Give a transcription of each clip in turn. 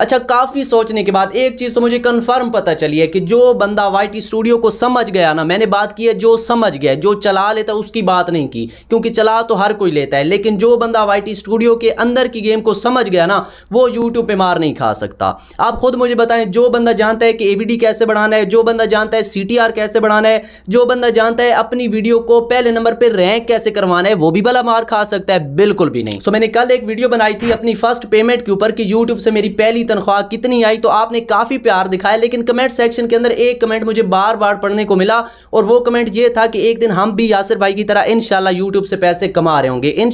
अच्छा काफ़ी सोचने के बाद एक चीज़ तो मुझे कंफर्म पता चली है कि जो बंदा वाई स्टूडियो को समझ गया ना मैंने बात की है जो समझ गया जो चला लेता उसकी बात नहीं की क्योंकि चला तो हर कोई लेता है लेकिन जो बंदा वाई स्टूडियो के अंदर की गेम को समझ गया ना वो यूट्यूब पे मार नहीं खा सकता आप खुद मुझे बताएं जो बंदा जानता है कि ए कैसे बढ़ाना है जो बंदा जानता है सी कैसे बढ़ाना है जो बंदा जानता है अपनी वीडियो को पहले नंबर पर रैंक कैसे करवाना है वो भी भला मार खा सकता है बिल्कुल भी नहीं सो मैंने कल एक वीडियो बनाई थी अपनी फर्स्ट पेमेंट के ऊपर कि यूट्यूब से मेरी पहली तनख्वाह कितनी आई तो आपने काफ़ी प्यार दिखाया लेकिन कमेंट सेक्शन के अंदर एक कमेंट मुझे बार बार पढ़ने को मिला और वो कमेंट ये था कि एक दिन हम भी यासिर भाई की तरह इन यूट्यूब से पैसे कमा रहे होंगे इन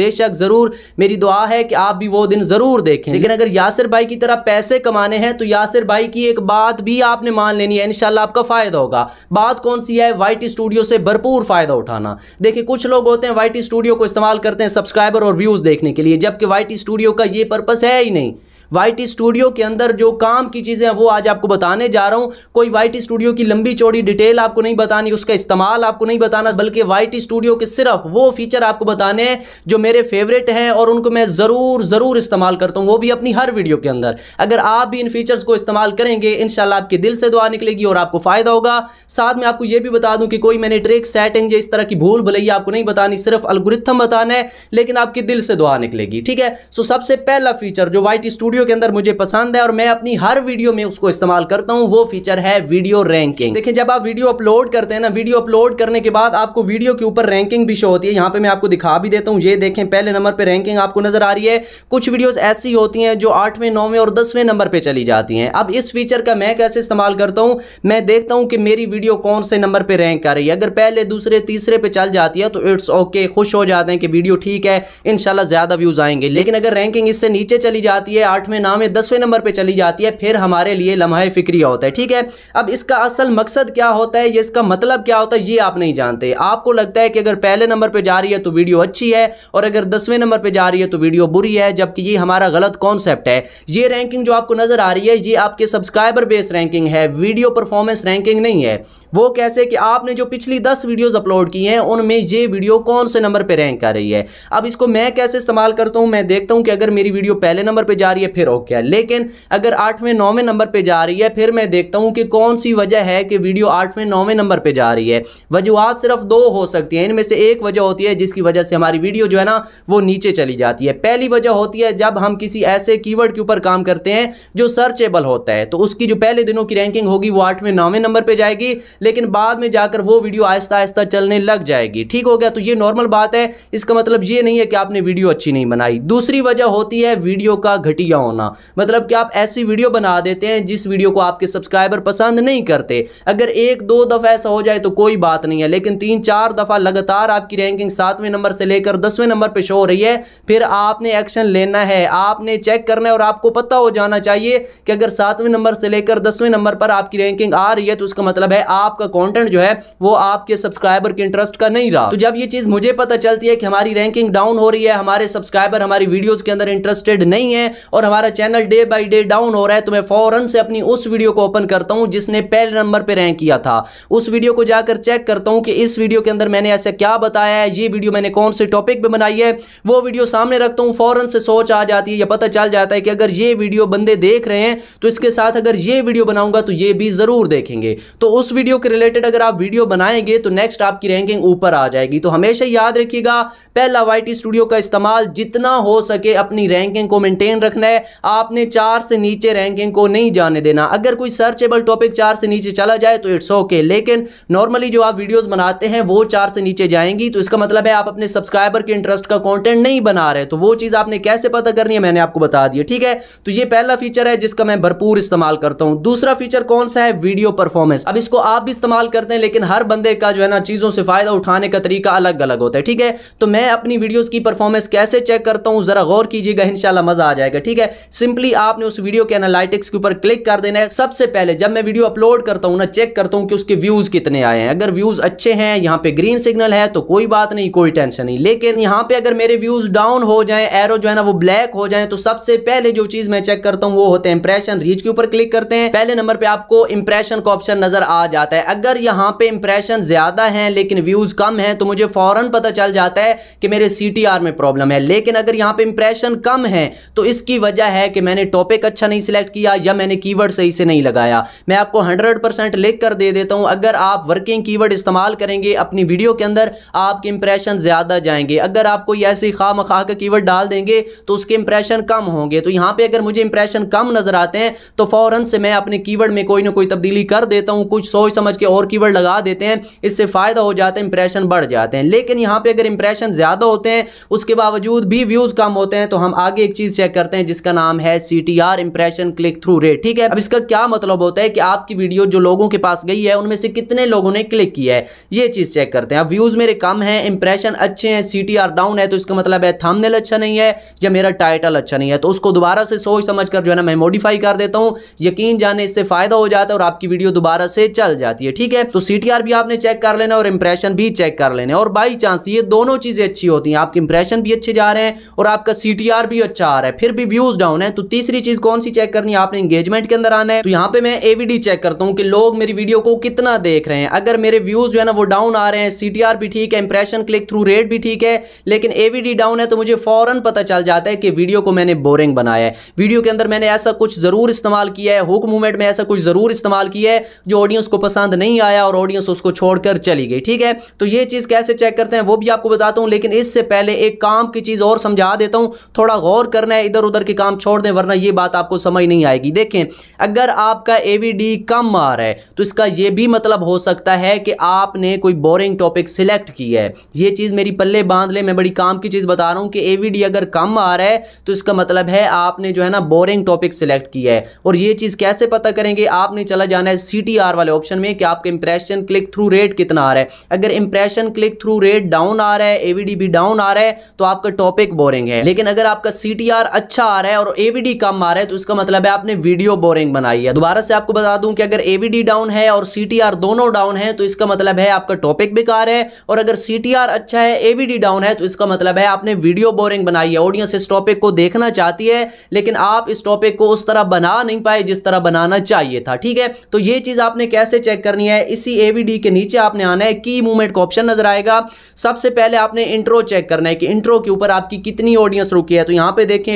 बेशक ज़रूर मेरी दुआ है कि आप भी वो दिन ज़रूर देखें लेकिन अगर यासिर भाई की तरह पैसे कमाने हैं तो यासिर भाई की एक बात भी आपने मान लेनी है इन आपका फ़ायदा होगा बात कौन सी है वाइट स्टूडियो से भरपूर फ़ायदा उठाना देखिए कुछ लोग होते हैं वाइट स्टूडियो को इस्तेमाल करते हैं सब्सक्राइबर और व्यूज़ देखने के लिए जबकि वाइट स्टूडियो का ये पर्पस है ही नहीं वाई स्टूडियो के अंदर जो काम की चीज़ें हैं वो आज आपको बताने जा रहा हूँ कोई वाई स्टूडियो की लंबी चौड़ी डिटेल आपको नहीं बतानी उसका इस्तेमाल आपको नहीं बताना बल्कि वाई स्टूडियो के सिर्फ वो फीचर आपको बताने हैं जो मेरे फेवरेट हैं और उनको मैं ज़रूर ज़रूर इस्तेमाल करता हूँ वो भी अपनी हर वीडियो के अंदर अगर आप भी इन फीचर्स को इस्तेमाल करेंगे इन आपके दिल से दुआ निकलेगी और आपको फ़ायदा होगा साथ में आपको यह भी बता दूँ कि कोई मैंने ट्रिक सेटिंग इस तरह की भूल भलैया आपको नहीं बतानी सिर्फ अलगुरथम बताना है लेकिन आपके दिल से दुआ निकलेगी ठीक है सो सबसे पहला फीचर जो वाइट स्टूडियो वीडियो के अंदर मुझे पसंद है और मैं अपनी हर वीडियो में उसको इस्तेमाल करता हूँ वो फीचर है वीडियो रैंकिंग देखिए जब आप वीडियो अपलोड करते हैं ना वीडियो अपलोड करने के बाद आपको वीडियो के ऊपर रैंकिंग भी शो होती है यहाँ पे मैं आपको दिखा भी देता हूँ ये देखें पहले नंबर पर रैंकिंग आपको नजर आ रही है कुछ वीडियोज ऐसी होती हैं जो आठवें नौवें और दसवें नंबर पर चली जाती हैं अब इस फीचर का मैं कैसे इस्तेमाल करता हूँ मैं देखता हूँ कि मेरी वीडियो कौन से नंबर पर रैंक कर रही है अगर पहले दूसरे तीसरे पर चल जाती है तो इट्स ओके खुश हो जाते हैं कि वीडियो ठीक है इनशाला ज़्यादा व्यूज़ आएंगे लेकिन अगर रैंकिंग इससे नीचे चली जाती है आठवें आठवें नाम दसवें नंबर पर चली जाती है फिर हमारे लिए लम्हा फ़िक्रिया होता है ठीक है अब इसका असल मकसद क्या होता है ये इसका मतलब क्या होता है ये आप नहीं जानते आपको लगता है कि अगर पहले नंबर पर जा रही है तो वीडियो अच्छी है और अगर दसवें नंबर पर जा रही है तो वीडियो बुरी है जबकि ये हमारा गलत कॉन्सेप्ट है ये रैंकिंग जो आपको नज़र आ रही है ये आपके सब्सक्राइबर बेस रैंकिंग है वीडियो परफॉर्मेंस रैंकिंग नहीं है वो कैसे कि आपने जो पिछली दस वीडियोस अपलोड की हैं उनमें ये वीडियो कौन से नंबर पे रैंक कर रही है अब इसको मैं कैसे इस्तेमाल करता हूँ मैं देखता हूँ कि अगर मेरी वीडियो पहले नंबर पे जा रही है फिर ओके है लेकिन अगर आठवें नौवें नंबर पर जा रही है फिर मैं देखता हूँ कि कौन सी वजह है कि वीडियो आठवें नौवें नंबर पे जा रही है वजूहत सिर्फ दो हो सकती हैं इनमें से एक वजह होती है जिसकी वजह से हमारी वीडियो जो है ना वो नीचे चली जाती है पहली वजह होती है जब हम किसी ऐसे की के ऊपर काम करते हैं जो सर्चेबल होता है तो उसकी जो पहले दिनों की रैंकिंग होगी वो आठवें नौवें नंबर पर जाएगी लेकिन बाद में जाकर वो वीडियो आहिस्ता आहिस्ता चलने लग जाएगी ठीक हो गया तो ये नॉर्मल बात है इसका मतलब ये नहीं है कि आपने वीडियो अच्छी नहीं बनाई दूसरी वजह होती है वीडियो का घटिया होना मतलब कि आप ऐसी वीडियो बना देते हैं जिस वीडियो को आपके सब्सक्राइबर पसंद नहीं करते अगर एक दो दफ़ा ऐसा हो जाए तो कोई बात नहीं है लेकिन तीन चार दफ़ा लगातार आपकी रैंकिंग सातवें नंबर से लेकर दसवें नंबर पर शो हो रही है फिर आपने एक्शन लेना है आपने चेक करना है और आपको पता हो जाना चाहिए कि अगर सातवें नंबर से लेकर दसवें नंबर पर आपकी रैंकिंग आ रही है तो उसका मतलब है आपका कॉन्टेंट जो है वो आपके सब्सक्राइबर के इंटरेस्ट का नहीं रहा तो जब ये चीज़ मुझे पता चलती है कि हमारी रैंकिंग डाउन हो रही है हमारे सब्सक्राइबर हमारी वीडियोज़ के अंदर इंटरेस्टेड नहीं है और हमारा channel day by day down हो रहा है तो मैं फ़ौरन से अपनी उस वीडियो को ओपन करता हूँ जिसने पहले नंबर पर रैंक किया था उस वीडियो को जाकर चेक करता हूँ कि इस वीडियो के अंदर मैंने ऐसा क्या बताया है ये वीडियो मैंने कौन से टॉपिक पर बनाई है वो वीडियो सामने रखता हूँ फ़ौरन से सोच आ जाती है या पता चल जाता है कि अगर ये वीडियो बंदे देख रहे हैं तो इसके साथ अगर ये वीडियो बनाऊंगा तो ये भी ज़रूर देखेंगे तो उस वीडियो के रिलेटेड अगर आप वीडियो बनाएंगे तो नेक्स्ट आपकी रैंकिंग ऊपर आ जाएगी तो हमेशा याद रखिएगा पहला वाई स्टूडियो का इस्तेमाल जितना हो सके अपनी रैंकिंग को मेंटेन रखना है आपने चार से नीचे रैंकिंग को नहीं जाने देना अगर कोई सर्चेबल टॉपिक चार से नीचे चला जाए तो इट्स ओके लेकिन नॉर्मली जो आप वीडियोज़ बनाते हैं वो चार से नीचे जाएंगी तो इसका मतलब है आप अपने सब्सक्राइबर के इंटरेस्ट का कॉन्टेंट नहीं बना रहे तो वो चीज़ आपने कैसे पता करनी है मैंने आपको बता दिया ठीक है तो ये पहला फीचर है जिसका मैं भरपूर इस्तेमाल करता हूँ दूसरा फीचर कौन सा है वीडियो परफॉर्मेंस अब इसको आप भी इस्तेमाल करते हैं लेकिन हर बंदे का जो है ना चीज़ों से फ़ायदा उठाने का तरीका अलग अलग होता है ठीक है तो मैं अपनी वीडियोस की परफॉर्मेंस कैसे चेक करता हूँ ज़रा गौर कीजिएगा इन मज़ा आ जाएगा ठीक है सिंपली आपने उस वीडियो के एनालिटिक्स के ऊपर क्लिक कर देना है सबसे पहले जब मैं वीडियो अपलोड करता हूँ ना चेक करता हूँ कि उसके व्यूज़ कितने आए हैं अगर व्यूज़ अच्छे हैं यहाँ पे ग्रीन सिग्नल है तो कोई बात नहीं कोई टेंशन नहीं लेकिन यहाँ पे अगर मेरे व्यूज़ डाउन हो जाए एरो जो है ना वो ब्लैक हो जाए तो सबसे पहले जो चीज़ मैं चेक करता हूँ वो होते हैं इंप्रेशन रीच के ऊपर क्लिक करते हैं पहले नंबर पर आपको इंप्रेशन का ऑप्शन नज़र आ जाता है अगर यहाँ पे इंप्रेशन ज़्यादा है लेकिन व्यूज़ कम है तो मुझे फ़ौरन पता चल जाता है कि मेरे सी में प्रॉब्लम है लेकिन अगर यहाँ पे इंप्रेशन कम है तो इसकी वजह वजह है कि मैंने टॉपिक अच्छा नहीं सिलेक्ट किया या मैंने कीवर्ड सही से नहीं लगाया मैं आपको हंड्रेड परसेंट लिख कर दे देता हूं अगर आप वर्किंग कीवर्ड इस्तेमाल करेंगे अपनी वीडियो के अंदर आपके इंप्रेशन ज़्यादा जाएंगे अगर आप कोई ऐसे खा मखा का कीवर्ड डाल देंगे तो उसके इंप्रेशन कम होंगे तो यहां पर अगर मुझे इंप्रेशन कम नज़र आते हैं तो फ़ौरन से मैं अपने कीवर्ड में कोई ना कोई तब्दीली कर देता हूँ कुछ सोच समझ के और कीवर्ड लगा देते हैं इससे फ़ायदा हो जाता है इंप्रेशन बढ़ जाते हैं लेकिन यहां पर अगर इंप्रेशन ज़्यादा होते हैं उसके बावजूद भी व्यूज़ कम होते हैं तो हम आगे एक चीज़ चेक करते हैं जिसका इसका नाम है C T R impression click through rate ठीक है अब इसका क्या मतलब होता है कि आपकी वीडियो जो लोगों के पास गई है उनमें से कितने लोगों ने क्लिक किया है ये चीज़ चेक करते हैं अब व्यूज़ मेरे कम है इंप्रेशन अच्छे हैं सी टी आर डाउन है तो इसका मतलब है थमनेल अच्छा नहीं है या मेरा टाइटल अच्छा नहीं है तो उसको दोबारा से सोच समझ कर जो है ना मैं मॉडिफाई कर देता हूँ यकीन जाने इससे फ़ायदा हो जाता है और आपकी वीडियो दोबारा से चल जाती है ठीक है तो सी भी आपने चेक कर लेना और इंप्रेशन भी चेक कर लेना और बाई चांस ये दोनों चीज़ें अच्छी होती हैं आपके इंप्रेशन भी अच्छे जा रहे हैं और आपका सी भी अच्छा आ रहा है फिर भी व्यूज़ डाउन है तो तीसरी चीज कौन सी चेक करनी है आपने एंगेजमेंट के अंदर आना है तो यहाँ पे मैं एवीडी चेक करता हूँ कि लोग मेरी वीडियो को कितना देख रहे हैं अगर मेरे व्यूज जो है ना वो डाउन आ रहे हैं सीटीआर भी ठीक है इंप्रेशन क्लिक थ्रू रेट भी ठीक है लेकिन एवीडी डाउन है तो मुझे फौरन पता चल जाता है कि वीडियो को मैंने बोरिंग बनाया है वीडियो के अंदर मैंने ऐसा कुछ जरूर इस्तेमाल किया है हुक मूवमेंट में ऐसा कुछ जरूर इस्तेमाल किया है जो ऑडियंस को पसंद नहीं आया और ऑडियंस उसको छोड़कर चली गई ठीक है तो ये चीज कैसे चेक करते हैं वो भी आपको बताता हूँ लेकिन इससे पहले एक काम की चीज और समझा देता हूँ थोड़ा गौर करना है इधर उधर के काम काम छोड़ दें वरना ये बात आपको समझ नहीं आएगी देखें अगर आपका ए कम आ रहा है तो इसका ये भी मतलब हो सकता है कि आपने कोई बोरिंग टॉपिक सिलेक्ट किया है ये चीज़ मेरी पल्ले बांध ले मैं बड़ी काम की चीज़ बता रहा हूँ कि ए अगर कम आ रहा है तो इसका मतलब है आपने जो है ना बोरिंग टॉपिक सिलेक्ट किया है और ये चीज़ कैसे पता करेंगे आपने चला जाना है सी वाले ऑप्शन में कि आपके इंप्रेशन क्लिक थ्रू रेट कितना आ रहा है अगर impression click through rate down आ रहा है एवीडी भी डाउन आ रहा है तो आपका टॉपिक बोरिंग है लेकिन अगर आपका सी अच्छा आ रहा है है और एवीडी कम आ रहा है तो इसका मतलब है आपने वीडियो बोरिंग बनाई है दोबारा से आपको बता दूं कि अगर एवीडी डाउन है और सीटीआर दोनों डाउन है तो इसका मतलब है आपका टॉपिक बेकार है और अगर सीटीआर अच्छा है एवीडी डाउन है तो इसका मतलब है आपने वीडियो बोरिंग बनाई है ऑडियंस इस टॉपिक को देखना चाहती है लेकिन आप इस टॉपिक को उस तरह बना नहीं पाए जिस तरह बनाना चाहिए था ठीक है तो ये चीज़ आपने कैसे चेक करनी है इसी एवीडी के नीचे आपने आना है की मूवमेंट का ऑप्शन नजर आएगा सबसे पहले आपने इंट्रो चेक करना है कि इंट्रो के ऊपर आपकी कितनी ऑडियंस रुकी है तो यहां पे देखें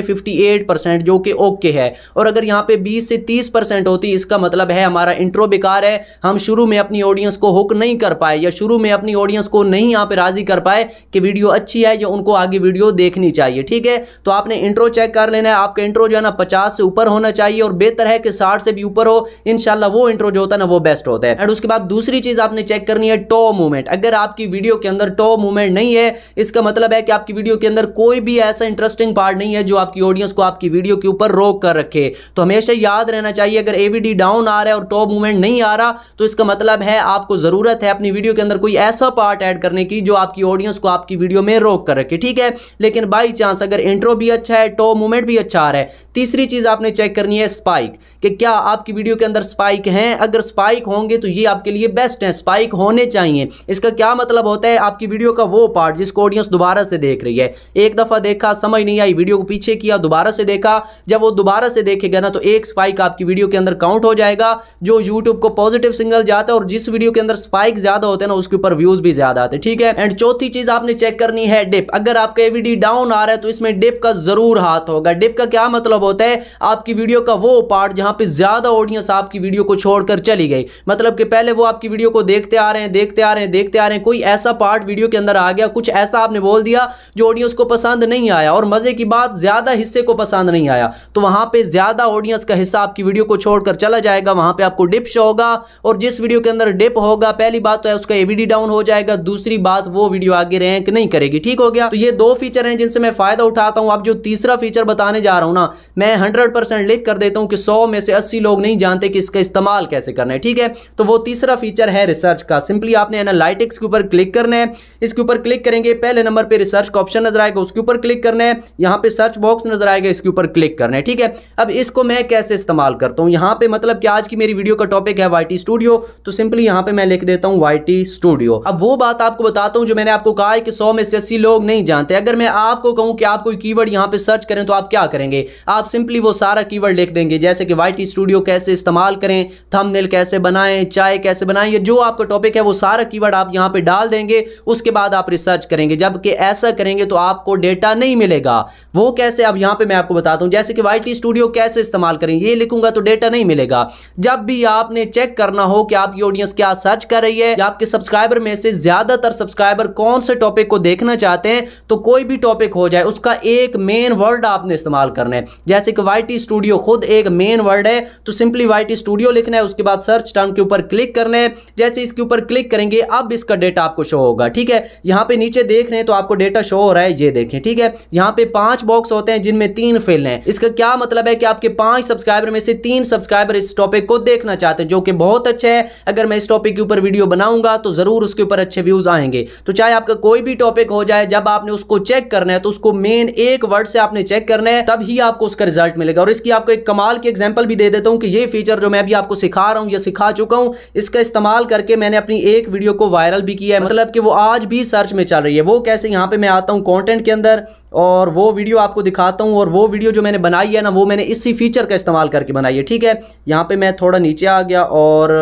एट परसेंट जो कि ओके है और अगर यहाँ पे बीस से तीस परसेंट होती इसका मतलब है हमारा इंट्रो बेकार है हम शुरू में अपनी ऑडियंस को हुक नहीं कर पाए या शुरू में अपनी ऑडियंस को नहीं यहाँ पे राज़ी कर पाए कि वीडियो अच्छी है या उनको आगे वीडियो देखनी चाहिए ठीक है तो आपने इंट्रो चेक कर लेना है आपका इंट्रो जो है ना पचास से ऊपर होना चाहिए और बेहतर है कि साठ से भी ऊपर हो इन वो इंट्रो जो होता है ना वो बेस्ट होता है एंड उसके बाद दूसरी चीज़ आपने चेक करनी है टो मूवमेंट अगर आपकी वीडियो के अंदर टो मूवमेंट नहीं है इसका मतलब है कि आपकी वीडियो के अंदर कोई भी ऐसा इंटरेस्टिंग पार्ट नहीं है जो आपकी ऑडियंस को आप आपकी वीडियो के ऊपर रोक कर रखे तो हमेशा याद रहना चाहिए अगर ए डाउन आ रहा है और टॉप मूवमेंट नहीं आ रहा तो इसका मतलब है आपको ज़रूरत है अपनी वीडियो के अंदर कोई ऐसा पार्ट ऐड करने की जो आपकी ऑडियंस को आपकी वीडियो में रोक कर रखे ठीक है लेकिन बाई चांस अगर इंट्रो भी अच्छा है टॉप मूवमेंट भी अच्छा आ रहा है तीसरी चीज़ आपने चेक करनी है स्पाइक कि क्या आपकी वीडियो के अंदर स्पाइक हैं अगर स्पाइक होंगे तो ये आपके लिए बेस्ट है स्पाइक होने चाहिए इसका क्या मतलब होता है आपकी वीडियो का वो पार्ट जिसको ऑडियंस दोबारा से देख रही है एक दफ़ा देखा समझ नहीं आई वीडियो को पीछे किया दोबारा से से देखा जब वो दोबारा से देखेगा ना तो एक स्पाइक आपकी वीडियो के अंदर काउंट हो जाएगा जो यूट्यूब को पॉजिटिव सिग्नल जाता है और जिस वीडियो के अंदर स्पाइक ज्यादा होते हैं ना उसके ऊपर व्यूज भी ज्यादा आते हैं ठीक है एंड चौथी चीज आपने चेक करनी है डिप अगर आपका एवीडी डाउन आ रहा है तो इसमें डिप का जरूर हाथ होगा डिप का क्या मतलब होता है आपकी वीडियो का वो पार्ट जहां पर ज्यादा ऑडियंस आपकी वीडियो को छोड़कर चली गई मतलब कि पहले वो आपकी वीडियो को देखते आ रहे हैं देखते आ रहे हैं देखते आ रहे हैं कोई ऐसा पार्ट वीडियो के अंदर आ गया कुछ ऐसा आपने बोल दिया जो ऑडियंस को पसंद नहीं आया और मजे की बात ज्यादा हिस्से को पसंद पसंद नहीं आया तो वहां पे ज़्यादा ऑडियंस का हिस्सा आपकी वीडियो को छोड़कर चला जाएगा वहां पे आपको डिप शो होगा और जिस वीडियो के अंदर डिप होगा पहली बात तो है उसका एवीडी डाउन हो जाएगा दूसरी बात वो वीडियो आगे रैंक नहीं करेगी ठीक हो गया तो ये दो फीचर हैं जिनसे मैं फ़ायदा उठाता हूँ अब जो तीसरा फीचर बताने जा रहा हूं ना मैं हंड्रेड लिख कर देता हूँ कि सौ में से अस्सी लोग नहीं जानते कि इसका इस्तेमाल कैसे करना है ठीक है तो वो तीसरा फीचर है रिसर्च का सिंपली आपने एनालिटिक्स के ऊपर क्लिक करना है इसके ऊपर क्लिक करेंगे पहले नंबर पर रिसर्च का ऑप्शन नजर आएगा उसके ऊपर क्लिक करना है यहां पे सर्च बॉक्स नजर आएगा इस इसके ऊपर क्लिक करना है ठीक है अब इसको मैं कैसे इस्तेमाल करता हूँ यहाँ पे मतलब कि आज की मेरी वीडियो का टॉपिक है वाई स्टूडियो तो सिंपली यहाँ पे मैं लिख देता हूँ वाई स्टूडियो अब वो बात आपको बताता हूँ जो मैंने आपको कहा है कि सौ में से अस्सी लोग नहीं जानते अगर मैं आपको कहूँ कि आप कोई कीवर्ड यहाँ पे सर्च करें तो आप क्या करेंगे आप सिंपली वो सारा की लिख देंगे जैसे कि वाई स्टूडियो कैसे इस्तेमाल करें थंबनेल कैसे बनाएं चाय कैसे बनाएं या जो आपका टॉपिक है वो सारा की आप यहाँ पे डाल देंगे उसके बाद आप रिसर्च करेंगे जबकि ऐसा करेंगे तो आपको डेटा नहीं मिलेगा वो कैसे अब यहाँ पे मैं आपको बताता हूँ जैसे कि वाई स्टूडियो कैसे इस्तेमाल करें ये लिखूंगा तो डेटा नहीं मिलेगा जब भी आपने चेक करना हो कि आपकी ऑडियंस क्या सर्च कर रही है या आपके सब्सक्राइबर में से ज़्यादातर सब्सक्राइबर कौन से टॉपिक को देखना चाहते हैं तो कोई भी टॉपिक हो जाए उसका एक मेन वर्ड आपने इस्तेमाल करना है जैसे कि वाई स्टूडियो खुद एक मेन वर्ड है तो सिंपली वाई स्टूडियो लिखना है उसके बाद सर्च टर्म के ऊपर क्लिक करना है जैसे इसके ऊपर क्लिक करेंगे अब इसका डेटा आपको शो होगा ठीक है यहाँ पे नीचे देख रहे हैं तो आपको डेटा शो हो रहा है ये देखें ठीक है यहाँ पे पांच बॉक्स होते हैं जिनमें तीन फेल हैं इसका क्या मतलब है कि आपके पांच सब्सक्राइबर में से तीन सब्सक्राइबर इस टॉपिक को देखना चाहते हैं जो कि बहुत अच्छा है अगर मैं इस टॉपिक के ऊपर वीडियो बनाऊंगा तो ज़रूर उसके ऊपर अच्छे व्यूज़ आएंगे तो चाहे आपका कोई भी टॉपिक हो जाए जब आपने उसको चेक करना है तो उसको मेन एक वर्ड से आपने चेक करना है तब ही आपको उसका रिजल्ट मिलेगा और इसकी आपको एक कमाल की एग्जाम्पल भी दे देता हूँ कि ये फीचर जो मैं भी आपको सिखा रहा हूँ या सिखा चुका हूँ इसका इस्तेमाल करके मैंने अपनी एक वीडियो को वायरल भी किया है मतलब कि वो आज भी सर्च में चल रही है वो कैसे यहाँ पे मैं आता हूँ कॉन्टेंट के अंदर और वो वीडियो आपको दिखाता हूँ और वो वीडियो जो मैंने बनाई है ना वो मैंने इसी फीचर का इस्तेमाल करके बनाई है ठीक है यहाँ पे मैं थोड़ा नीचे आ गया और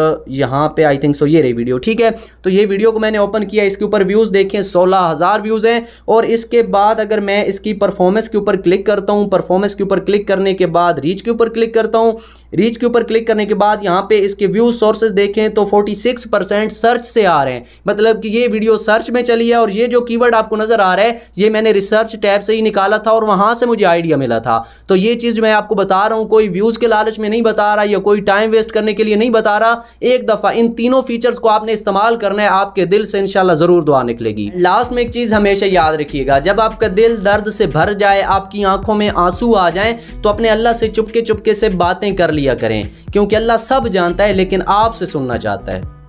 यहाँ पे आई थिंक सो ये रही वीडियो ठीक है तो ये वीडियो को मैंने ओपन किया इसके ऊपर व्यूज़ देखें सोलह हज़ार व्यूज़ हैं और इसके बाद अगर मैं इसकी परफॉर्मेंस के ऊपर क्लिक करता हूँ परफॉर्मेंस के ऊपर क्लिक करने के बाद रीच के ऊपर क्लिक करता हूँ रीच के ऊपर क्लिक करने के बाद यहाँ पे इसके व्यू सोर्सेज देखें तो 46 परसेंट सर्च से आ रहे हैं मतलब कि ये वीडियो सर्च में चली है और ये जो कीवर्ड आपको नज़र आ रहा है ये मैंने रिसर्च टैब से ही निकाला था और वहां से मुझे आइडिया मिला था तो ये चीज़ मैं आपको बता रहा हूँ कोई व्यूज़ के लालच में नहीं बता रहा या कोई टाइम वेस्ट करने के लिए नहीं बता रहा एक दफ़ा इन तीनों फीचर्स को आपने इस्तेमाल करना है आपके दिल से इनशाला ज़रूर दुआ निकलेगी लास्ट में एक चीज़ हमेशा याद रखिएगा जब आपका दिल दर्द से भर जाए आपकी आंखों में आंसू आ जाए तो अपने अल्लाह से चुपके चुपके से बातें कर ली लिया करें क्योंकि अल्लाह सब जानता है लेकिन आपसे सुनना चाहता है